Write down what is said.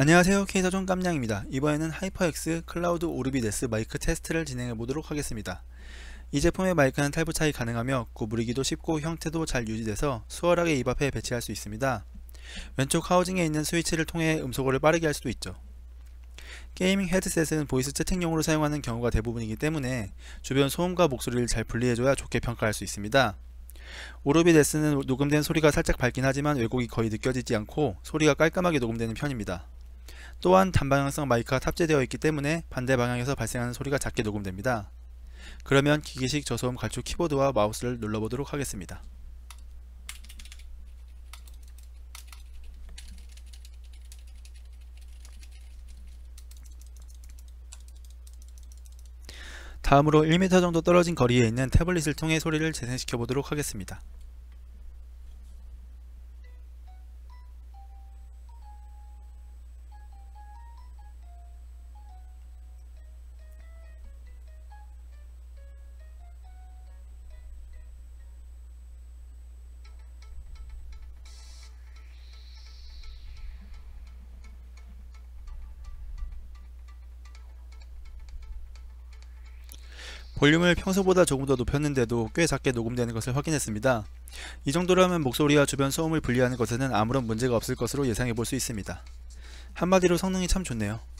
안녕하세요 케이더존 깜냥입니다. 이번에는 하이퍼엑스 클라우드 오르비데스 마이크 테스트를 진행해 보도록 하겠습니다. 이 제품의 마이크는 탈부 차이 가능하며 구부리기도 쉽고 형태도 잘 유지돼서 수월하게 입 앞에 배치할 수 있습니다. 왼쪽 하우징에 있는 스위치를 통해 음소거를 빠르게 할 수도 있죠. 게이밍 헤드셋은 보이스 채팅용으로 사용하는 경우가 대부분이기 때문에 주변 소음과 목소리를 잘 분리해줘야 좋게 평가할 수 있습니다. 오르비데스는 녹음된 소리가 살짝 밝긴 하지만 왜곡이 거의 느껴지지 않고 소리가 깔끔하게 녹음되는 편입니다. 또한 단방향성 마이크가 탑재되어 있기 때문에 반대 방향에서 발생하는 소리가 작게 녹음됩니다. 그러면 기계식 저소음 가축 키보드와 마우스를 눌러보도록 하겠습니다. 다음으로 1m 정도 떨어진 거리에 있는 태블릿을 통해 소리를 재생시켜 보도록 하겠습니다. 볼륨을 평소보다 조금 더 높였는데도 꽤 작게 녹음되는 것을 확인했습니다. 이 정도라면 목소리와 주변 소음을 분리하는 것에는 아무런 문제가 없을 것으로 예상해 볼 수 있습니다. 한마디로 성능이 참 좋네요.